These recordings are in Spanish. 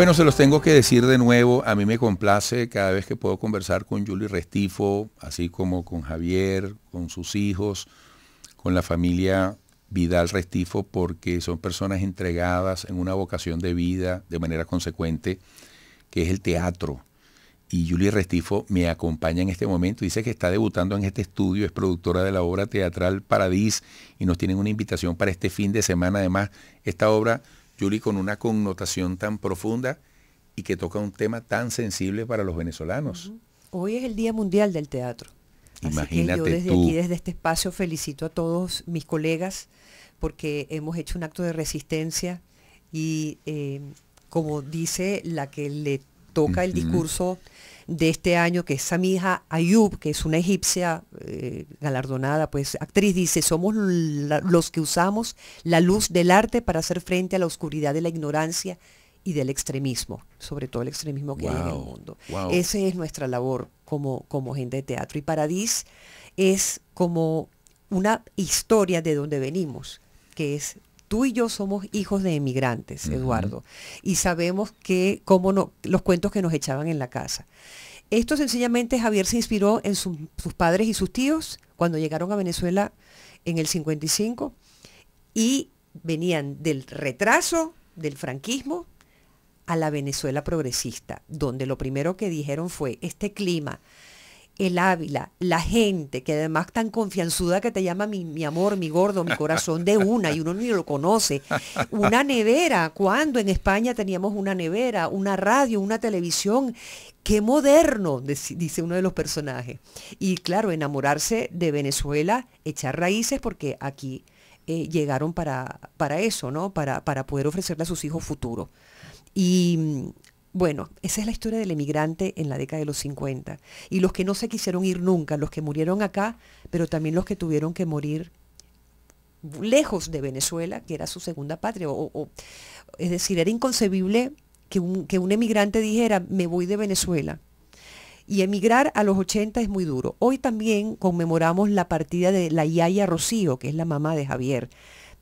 Bueno, se los tengo que decir de nuevo, a mí me complace cada vez que puedo conversar con Julie Restifo, así como con Javier, con sus hijos, con la familia Vidal Restifo, porque son personas entregadas en una vocación de vida de manera consecuente, que es el teatro. Y Julie Restifo me acompaña en este momento, dice que está debutando en este estudio, es productora de la obra teatral Paradis y nos tienen una invitación para este fin de semana. Además, esta obra Yuri, con una connotación tan profunda y que toca un tema tan sensible para los venezolanos. Hoy es el Día Mundial del Teatro. Imagínate Así yo desde aquí, desde este espacio, felicito a todos mis colegas porque hemos hecho un acto de resistencia y eh, como dice la que le toca el discurso de este año, que es Samija Ayub, que es una egipcia eh, galardonada, pues actriz, dice, somos los que usamos la luz del arte para hacer frente a la oscuridad de la ignorancia y del extremismo, sobre todo el extremismo que hay en el mundo. Esa es nuestra labor como, como gente de teatro. Y Paradis es como una historia de donde venimos, que es tú y yo somos hijos de emigrantes, Eduardo, y sabemos que los cuentos que nos echaban en la casa. Esto sencillamente Javier se inspiró en sus padres y sus tíos cuando llegaron a Venezuela en el 55 y venían del retraso del franquismo a la Venezuela progresista, donde lo primero que dijeron fue este clima el Ávila, la gente, que además tan confianzuda que te llama mi, amor, mi gordo, mi corazón de una, y uno ni lo conoce. Una nevera, cuando en España teníamos una nevera, una radio, una televisión, qué moderno, dice uno de los personajes. Y claro, enamorarse de Venezuela, echar raíces, porque aquí eh, llegaron para, para eso, ¿no? Para, para poder ofrecerle a sus hijos futuro. Y mm, bueno, esa es la historia del emigrante en la década de los 50. Y los que no se quisieron ir nunca, los que murieron acá, pero también los que tuvieron que morir lejos de Venezuela, que era su segunda patria. es decir, era inconcebible que un, que un emigrante dijera, me voy de Venezuela. Y emigrar a los 80 es muy duro. Hoy también conmemoramos la partida de la Yaya Rocío, que es la mamá de Javier,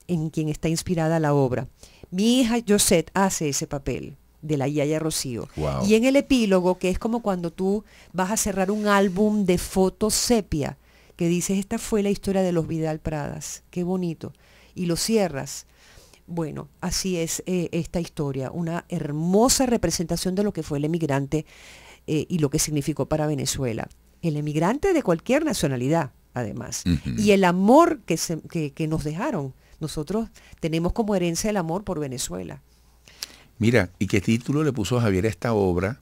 en quien está inspirada la obra. Mi hija Josette hace ese papel de la Yaya Rocío. Y en el epílogo, que es como cuando tú vas a cerrar un álbum de fotos sepia, que dices, esta fue la historia de los Vidal Pradas, qué bonito, y lo cierras. Bueno, así es eh, esta historia, una hermosa representación de lo que fue el emigrante eh, y lo que significó para Venezuela. El emigrante de cualquier nacionalidad, además, y el amor que, se, que nos dejaron. Nosotros tenemos como herencia el amor por Venezuela. Mira, ¿y qué título le puso Javier a esta obra?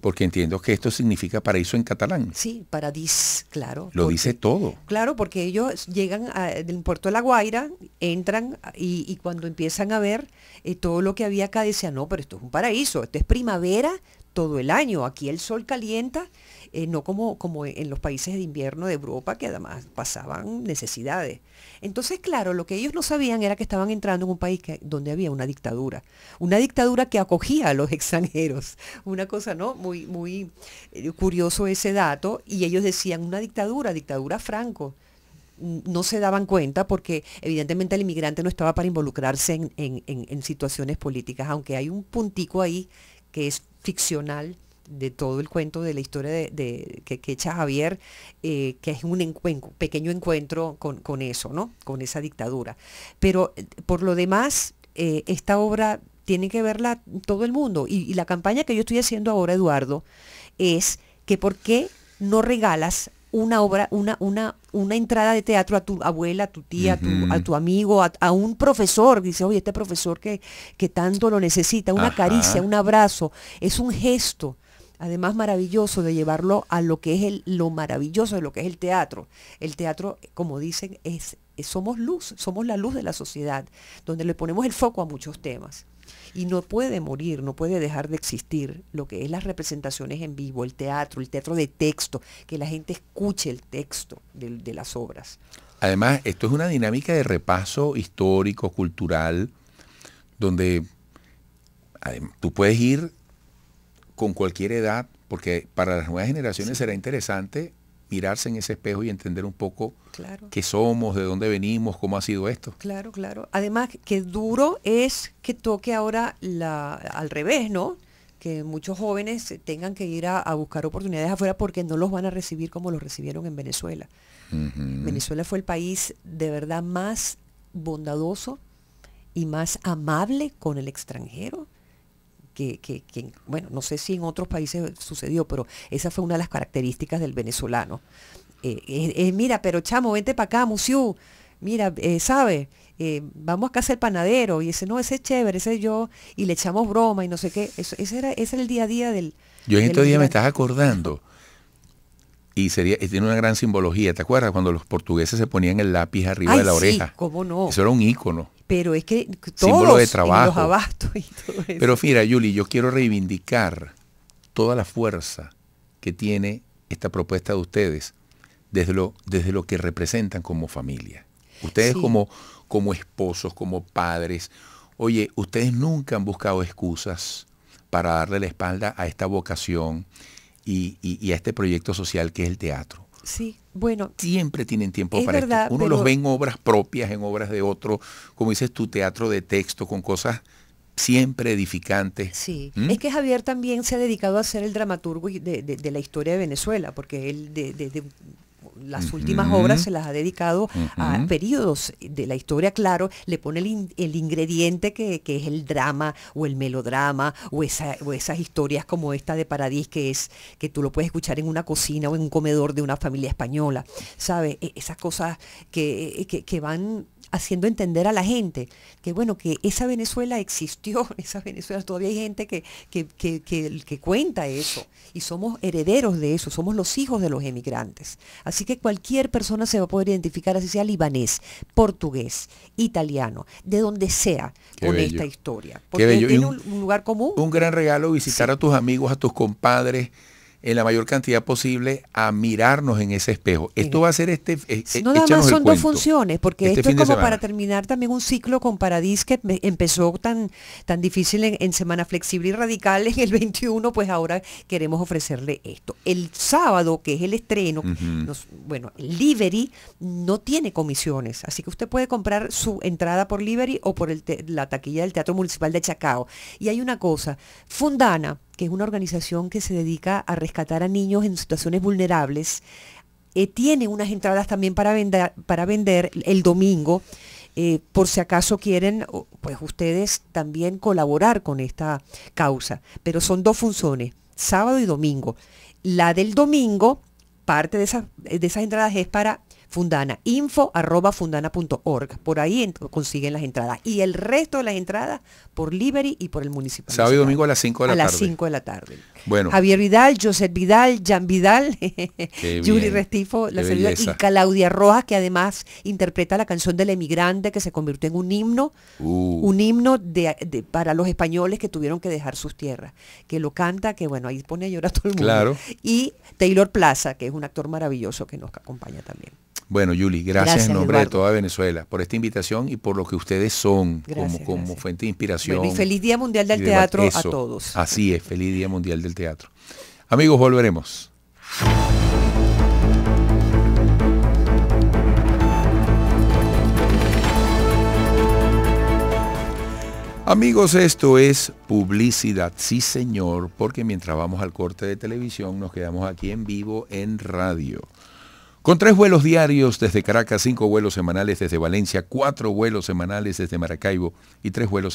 Porque entiendo que esto significa paraíso en catalán. Sí, paradis, claro. Lo dice todo. Claro, porque ellos llegan del puerto de La Guaira, entran y, cuando empiezan a ver eh, todo lo que había acá, decían, no, pero esto es un paraíso, esto es primavera todo el año. Aquí el sol calienta, eh, no como, como en los países de invierno de Europa, que además pasaban necesidades. Entonces, claro, lo que ellos no sabían era que estaban entrando en un país donde había una dictadura, una dictadura que acogía a los extranjeros. Una cosa, ¿no? Muy, muy eh, curioso ese dato. Y ellos decían, una dictadura, dictadura franco no se daban cuenta porque evidentemente el inmigrante no estaba para involucrarse en, en, situaciones políticas, aunque hay un puntico ahí que es ficcional de todo el cuento de la historia de, que, echa Javier, eh, que es un pequeño encuentro con, eso, ¿no? Con esa dictadura. Pero eh, por lo demás, eh, esta obra tiene que verla todo el mundo. Y, y, la campaña que yo estoy haciendo ahora, Eduardo, es que por qué no regalas una obra, una, una, una entrada de teatro a tu abuela, a tu tía, a, tu, amigo, a, un profesor. Dice, oye, este profesor que, tanto lo necesita, una caricia, un abrazo, es un gesto además maravilloso de llevarlo a lo que es el, lo maravilloso de lo que es el teatro. El teatro, como dicen, es eh, somos luz, somos la luz de la sociedad, donde le ponemos el foco a muchos temas. Y no puede morir, no puede dejar de existir lo que es las representaciones en vivo, el teatro, el teatro de texto, que la gente escuche el texto de, las obras. Además, esto es una dinámica de repaso histórico, cultural, donde tú puedes ir con cualquier edad, porque para las nuevas generaciones será interesante mirarse en ese espejo y entender un poco qué somos, de dónde venimos, cómo ha sido esto. Claro, claro. Además, qué duro es que toque ahora la, al revés, ¿no? Que muchos jóvenes tengan que ir a, buscar oportunidades afuera porque no los van a recibir como los recibieron en Venezuela. Venezuela fue el país de verdad más bondadoso y más amable con el extranjero que, bueno, no sé si en otros países sucedió, pero esa fue una de las características del venezolano. es eh, eh, eh, mira, pero chamo, vente para acá, Musiú. Mira, ¿sabe? vamos acá a hacer panadero. Y ese, no, ese es chévere, ese yo. Y le echamos broma y no sé qué. Eso, ese, era, ese el día a día del... Yo en estos días me estás acordando y sería tiene una gran simbología. ¿Te acuerdas cuando los portugueses se ponían el lápiz arriba de la oreja? Sí, ¿Cómo no? Eso era un ícono pero es que todos de trabajo. los abastos y todo eso. Pero mira, Yuli, yo quiero reivindicar toda la fuerza que tiene esta propuesta de ustedes desde lo, desde lo que representan como familia. Ustedes como, como esposos, como padres, oye, ustedes nunca han buscado excusas para darle la espalda a esta vocación y a este proyecto social que es el teatro. Sí, bueno. Siempre tienen tiempo para esto. Uno los ve en obras propias, en obras de otro, como dices tu teatro de texto, con cosas siempre edificantes Sí, ¿Mm? es que Javier también se ha dedicado a ser el dramaturgo de, de, de la historia de Venezuela, porque él de, las últimas obras se las ha dedicado a periodos de la historia, claro, le pone el, el ingrediente que, es el drama o el melodrama o, esa, o, esas historias como esta de Paradis que es que tú lo puedes escuchar en una cocina o en un comedor de una familia española, ¿sabes? E, esas cosas que van haciendo entender a la gente que bueno, que esa Venezuela existió, esa Venezuela, todavía hay gente que, que, cuenta eso y somos herederos de eso, somos los hijos de los emigrantes. Así que cualquier persona se va a poder identificar, así sea libanés, portugués, italiano, de donde sea, con esta historia. Porque tiene un, lugar común. Un gran regalo visitar a tus amigos, a tus compadres en la mayor cantidad posible a mirarnos en ese espejo. Esto va a ser este... Eh, no, nada más son dos funciones, porque este esto es como para terminar también un ciclo con Paradis que empezó tan, tan difícil en, Semana Flexible y Radical en el 21, pues ahora queremos ofrecerle esto. El sábado, que es el estreno, bueno, no tiene comisiones, así que usted puede comprar su entrada por Liberty o por la taquilla del Teatro Municipal de Chacao. Y hay una cosa, Fundana, que es una organización que se dedica a rescatar a niños en situaciones vulnerables, eh, tiene unas entradas también para vender, para vender el domingo, eh, por si acaso quieren, pues ustedes también colaborar con esta causa. Pero son dos funciones, sábado y domingo. La del domingo, parte de esas, de esas entradas es para Fundana, info arroba fundana.org. Por ahí consiguen las entradas. Y el resto de las entradas por Liberty y por el municipal. Sábado y domingo a las 5 de la tarde. A las 5 de la tarde. Bueno. Javier Vidal, José Vidal, Jan Vidal, Yuri Restifo, la y Claudia Rojas, que además interpreta la canción del emigrante que se convirtió en un himno, uh. un himno para los españoles que tuvieron que dejar sus tierras, que lo canta, que bueno, ahí pone a llorar todo el mundo. Y Taylor Plaza, que es un actor maravilloso que nos acompaña también. Bueno, Yuli, gracias, en nombre de toda Venezuela por esta invitación y por lo que ustedes son como, fuente de inspiración. y feliz Día Mundial del Teatro a todos. Así es, feliz Día Mundial del Teatro. Amigos, volveremos. Amigos, esto es publicidad, sí señor, porque mientras vamos al corte de televisión nos quedamos aquí en vivo en radio. Con tres vuelos diarios desde Caracas, cinco vuelos semanales desde Valencia, cuatro vuelos semanales desde Maracaibo y tres vuelos